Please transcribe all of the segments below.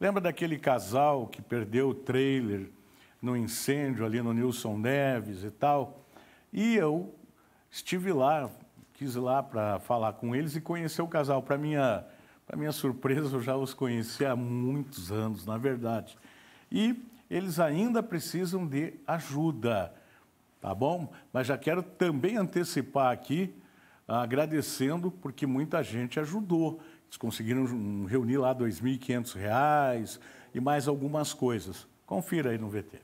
Lembra daquele casal que perdeu o trailer no incêndio ali no Nilson Neves e tal? E eu estive lá, quis ir lá para falar com eles e conhecer o casal. Para minha, para minha surpresa, eu já os conheci há muitos anos, na verdade. E eles ainda precisam de ajuda, tá bom? Mas já quero também antecipar aqui, agradecendo, porque muita gente ajudou. Eles conseguiram reunir lá R$ 2.500 e mais algumas coisas. Confira aí no VT.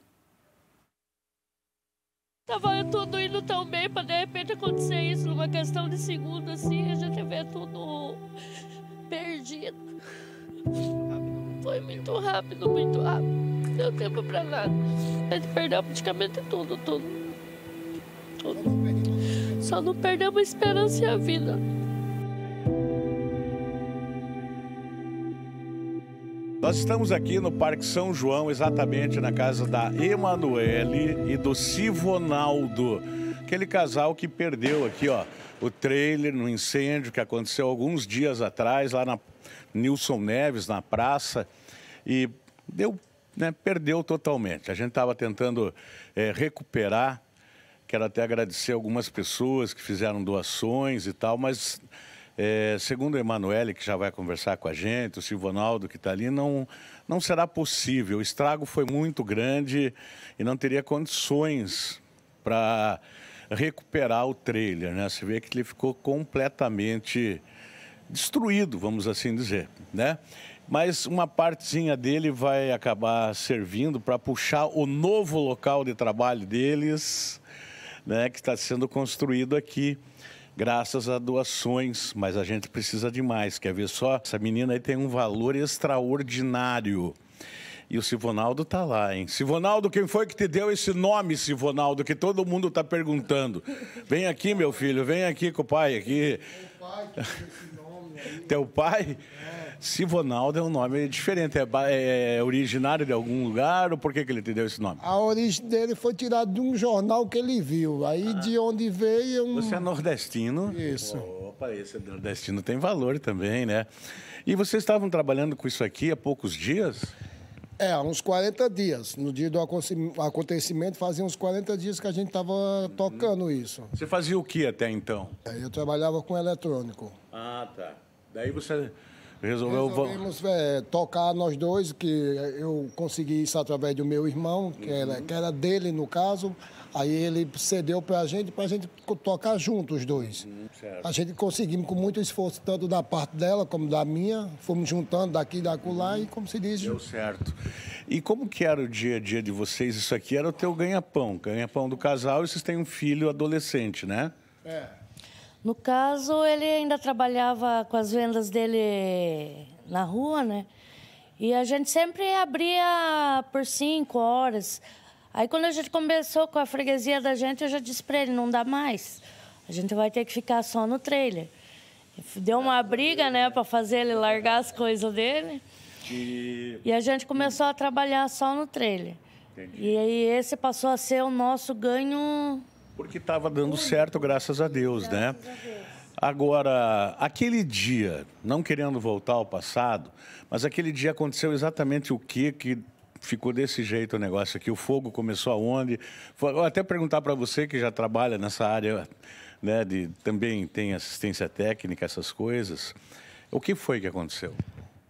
Tava tudo indo tão bem para de repente acontecer isso numa questão de segundo assim, a gente vê tudo perdido. Foi muito rápido, muito rápido. Não deu tempo para nada. A gente perdeu praticamente tudo, tudo. tudo. Só não perdemos a esperança e a vida. Nós estamos aqui no Parque São João, exatamente na casa da Emanuele e do Sivonaldo, aquele casal que perdeu aqui, ó, o trailer no incêndio que aconteceu alguns dias atrás lá na Nilson Neves, na praça, e deu, né, perdeu totalmente. A gente estava tentando é, recuperar, quero até agradecer algumas pessoas que fizeram doações e tal, mas é, segundo o Emanuele, que já vai conversar com a gente, o Silvonaldo, que está ali, não, não será possível. O estrago foi muito grande e não teria condições para recuperar o trailer. Né? Você vê que ele ficou completamente destruído, vamos assim dizer. Né? Mas uma partezinha dele vai acabar servindo para puxar o novo local de trabalho deles, né, que está sendo construído aqui graças a doações, mas a gente precisa de mais. Quer ver só? Essa menina aí tem um valor extraordinário. E o Sivonaldo tá lá, hein? Sivonaldo, quem foi que te deu esse nome, Sivonaldo, que todo mundo tá perguntando? Vem aqui, meu filho, vem aqui com o pai aqui. O pai que teu pai. Sivonaldo é um nome diferente, é, é, originário de algum lugar ou por que, que ele te deu esse nome? A origem dele foi tirada de um jornal que ele viu, aí ah. de onde veio... Um... Você é nordestino? Isso. Opa, esse nordestino tem valor também, né? E vocês estavam trabalhando com isso aqui há poucos dias? É, uns 40 dias. No dia do acontecimento, fazia uns 40 dias que a gente estava tocando isso. Você fazia o que até então? É, eu trabalhava com eletrônico. Ah, tá. Daí você resolveu... Resolvemos é, tocar nós dois, que eu consegui isso através do meu irmão, que, uhum. era, que era dele, no caso. Aí ele cedeu para a gente, para a gente tocar juntos os dois. Uhum, a gente conseguimos com muito esforço, tanto da parte dela como da minha. Fomos juntando daqui e daqui uhum. e, como se diz... Deu certo. E como que era o dia a dia de vocês? Isso aqui era o teu ganha-pão, ganha-pão do casal e vocês têm um filho adolescente, né? É. No caso, ele ainda trabalhava com as vendas dele na rua, né? E a gente sempre abria por cinco horas. Aí, quando a gente começou com a freguesia da gente, eu já disse para ele: não dá mais. A gente vai ter que ficar só no trailer. Deu uma briga, né, para fazer ele largar as coisas dele. E... a gente começou a trabalhar só no trailer. Entendi. E aí, esse passou a ser o nosso ganho porque estava dando certo, graças a Deus, né? graças né? A Deus. Agora, aquele dia, não querendo voltar ao passado, mas aquele dia aconteceu exatamente o que que ficou desse jeito o negócio aqui? O fogo começou aonde? Vou até perguntar para você que já trabalha nessa área, né, de também tem assistência técnica, essas coisas. O que foi que aconteceu?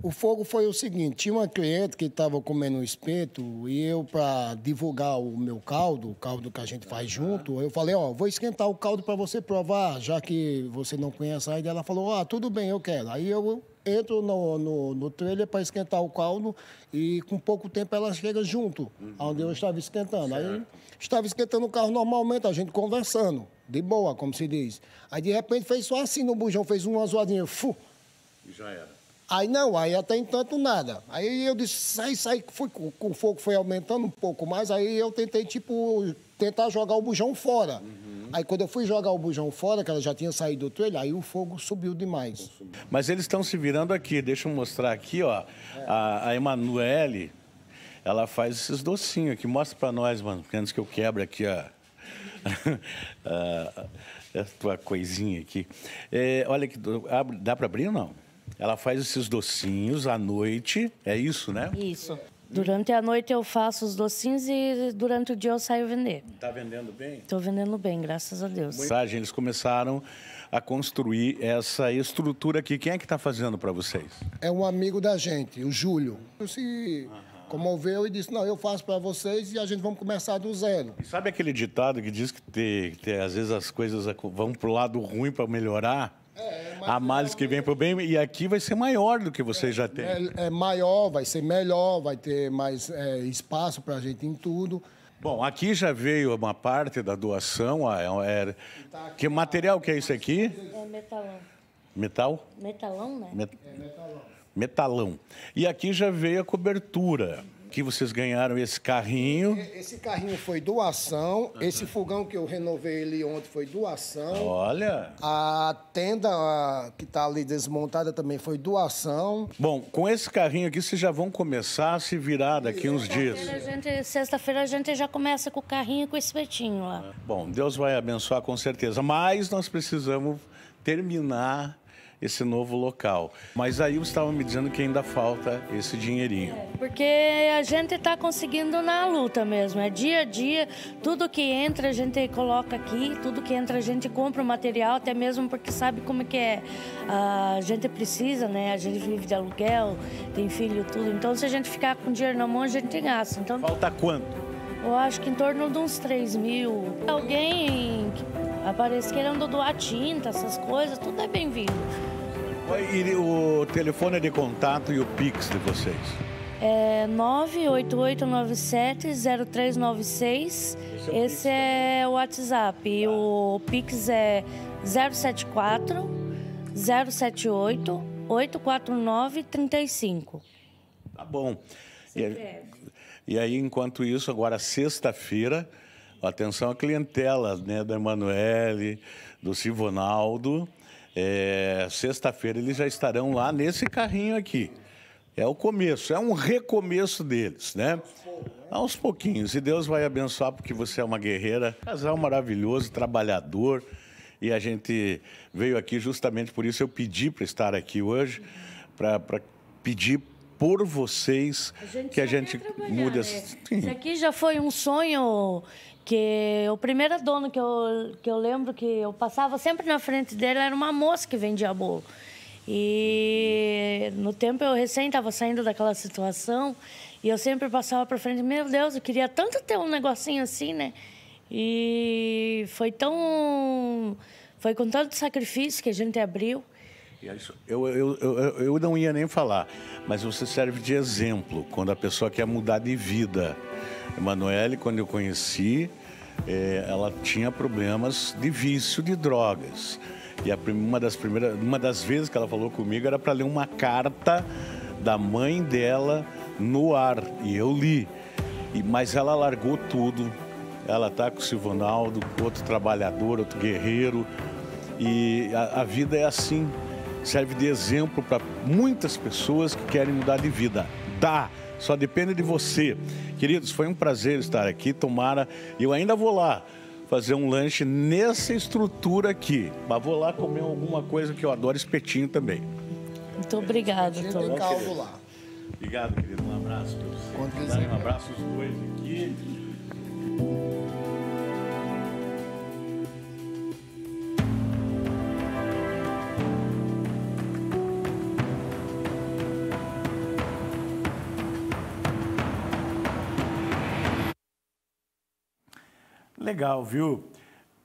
O fogo foi o seguinte: tinha uma cliente que estava comendo um espeto e eu, para divulgar o meu caldo, o caldo que a gente faz junto, eu falei: Ó, vou esquentar o caldo para você provar, já que você não conhece ainda. Ela falou: Ah, tudo bem, eu quero. Aí eu entro no, no, no trailer para esquentar o caldo e com pouco tempo ela chega junto, uhum. onde eu estava esquentando. Certo. Aí estava esquentando o carro normalmente, a gente conversando, de boa, como se diz. Aí de repente fez só assim no bujão, fez uma zoadinha, fu. E já era. Aí não, aí até entanto nada. Aí eu disse, sai, sai, foi, o fogo foi aumentando um pouco mais, aí eu tentei, tipo, tentar jogar o bujão fora. Uhum. Aí quando eu fui jogar o bujão fora, que ela já tinha saído do telho, aí o fogo subiu demais. Mas eles estão se virando aqui, deixa eu mostrar aqui, ó. É. A, a Emanuele, ela faz esses docinhos aqui. Mostra pra nós, mano, porque antes que eu quebre aqui, ó. a, a tua coisinha aqui. É, olha que. Dá para abrir ou não? Ela faz esses docinhos à noite, é isso, né? Isso. Durante a noite eu faço os docinhos e durante o dia eu saio vender. Tá vendendo bem? Tô vendendo bem, graças a Deus. Mensagem, eles começaram a construir essa estrutura aqui. Quem é que está fazendo para vocês? É um amigo da gente, o Júlio. Se comoveu e disse, não, eu faço para vocês e a gente vamos começar do zero. E sabe aquele ditado que diz que, ter que às vezes as coisas vão para o lado ruim para melhorar? a males que vem para o bem, e aqui vai ser maior do que vocês é, já têm. É, é, maior, vai ser melhor, vai ter mais é, espaço para a gente em tudo. Bom, aqui já veio uma parte da doação. É, é, que material que é isso aqui? É metalão. Metal? Metalão, né? Met... metalão. Metalão. E aqui já veio a cobertura que vocês ganharam esse carrinho. Esse carrinho foi doação. Uhum. Esse fogão que eu renovei ele ontem foi doação. Olha! A tenda que está ali desmontada também foi doação. Bom, com esse carrinho aqui vocês já vão começar a se virar daqui uns dias. Sexta-feira a gente já começa com o carrinho e com o espetinho lá. Bom, Deus vai abençoar com certeza. Mas nós precisamos terminar esse novo local. Mas aí você estava me dizendo que ainda falta esse dinheirinho. É, porque a gente está conseguindo na luta mesmo, é dia a dia, tudo que entra a gente coloca aqui, tudo que entra a gente compra o material, até mesmo porque sabe como é que é. A gente precisa, né? A gente vive de aluguel, tem filho, tudo. Então se a gente ficar com dinheiro na mão, a gente gasta. Então... Falta quanto? Eu acho que em torno de uns 3 mil. Alguém aparece querendo doar tinta, essas coisas, tudo é bem-vindo. E o telefone de contato e o Pix de vocês? É 988970396. Esse é o, Esse é né? o WhatsApp. E o Pix é 074 078 849 35. Tá bom. CPF. E aí, enquanto isso, agora sexta-feira, atenção à clientela né, da Emanuele, do Sivonaldo. É, sexta-feira eles já estarão lá nesse carrinho aqui. É o começo, é um recomeço deles, né? Aos pouquinhos. E Deus vai abençoar porque você é uma guerreira, casal maravilhoso, trabalhador. E a gente veio aqui justamente por isso. Eu pedi para estar aqui hoje, para pedir por vocês a que a gente muda. Né? Isso aqui já foi um sonho que o primeiro dono que eu, que eu lembro que eu passava sempre na frente dele era uma moça que vendia bolo. E no tempo eu recém estava saindo daquela situação e eu sempre passava para frente, meu Deus, eu queria tanto ter um negocinho assim, né? E foi tão. Foi com tanto sacrifício que a gente abriu. É eu, eu, eu, eu não ia nem falar, mas você serve de exemplo quando a pessoa quer mudar de vida. Emanuele, quando eu conheci, é, ela tinha problemas de vício de drogas. E a, uma, das primeiras, uma das vezes que ela falou comigo era para ler uma carta da mãe dela no ar. E eu li. E, mas ela largou tudo. Ela está com o Silvonaldo, outro trabalhador, outro guerreiro. E a, a vida é assim serve de exemplo para muitas pessoas que querem mudar de vida. Dá! Só depende de você. Queridos, foi um prazer estar aqui. Tomara, eu ainda vou lá fazer um lanche nessa estrutura aqui. Mas vou lá comer alguma coisa que eu adoro, espetinho também. Muito obrigado, Tom. caldo lá. Obrigado, querido. Um abraço para você. Um abraço os dois aqui. legal, viu?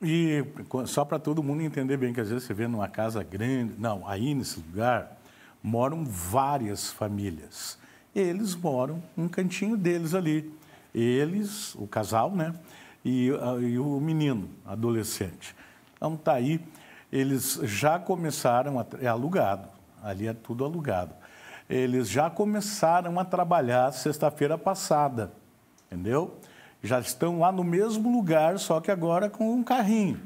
E só para todo mundo entender bem, que às vezes você vê numa casa grande, não, aí nesse lugar moram várias famílias. Eles moram num cantinho deles ali. Eles, o casal, né? E, ah, e o menino, adolescente. Então tá aí, eles já começaram, a, é alugado, ali é tudo alugado. Eles já começaram a trabalhar sexta-feira passada, entendeu? já estão lá no mesmo lugar, só que agora com um carrinho.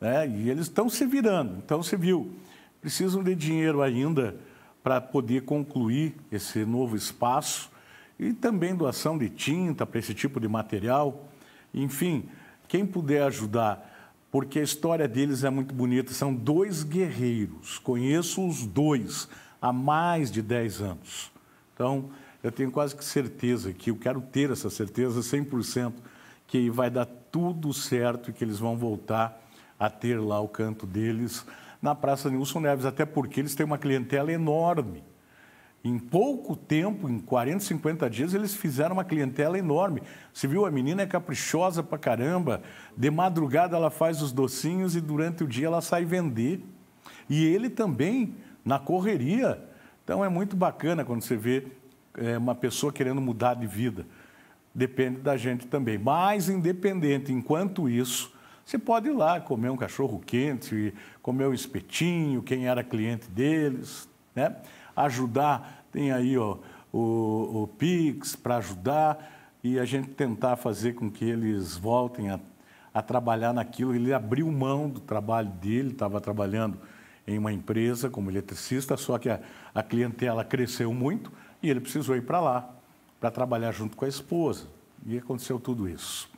Né? E eles estão se virando. Então, você viu, precisam de dinheiro ainda para poder concluir esse novo espaço e também doação de tinta para esse tipo de material. Enfim, quem puder ajudar, porque a história deles é muito bonita. São dois guerreiros, conheço os dois há mais de 10 anos. Então, eu tenho quase que certeza que eu quero ter essa certeza 100% que vai dar tudo certo e que eles vão voltar a ter lá o canto deles na Praça Nilson Neves, até porque eles têm uma clientela enorme. Em pouco tempo, em 40, 50 dias, eles fizeram uma clientela enorme. Você viu, a menina é caprichosa pra caramba. De madrugada ela faz os docinhos e durante o dia ela sai vender. E ele também, na correria. Então é muito bacana quando você vê é, uma pessoa querendo mudar de vida. Depende da gente também. Mas, independente, enquanto isso, você pode ir lá comer um cachorro quente, comer um espetinho, quem era cliente deles, né? Ajudar, tem aí ó, o, o Pix para ajudar e a gente tentar fazer com que eles voltem a, a trabalhar naquilo. Ele abriu mão do trabalho dele, estava trabalhando em uma empresa como eletricista, só que a, a clientela cresceu muito, e ele precisou ir para lá para trabalhar junto com a esposa. E aconteceu tudo isso.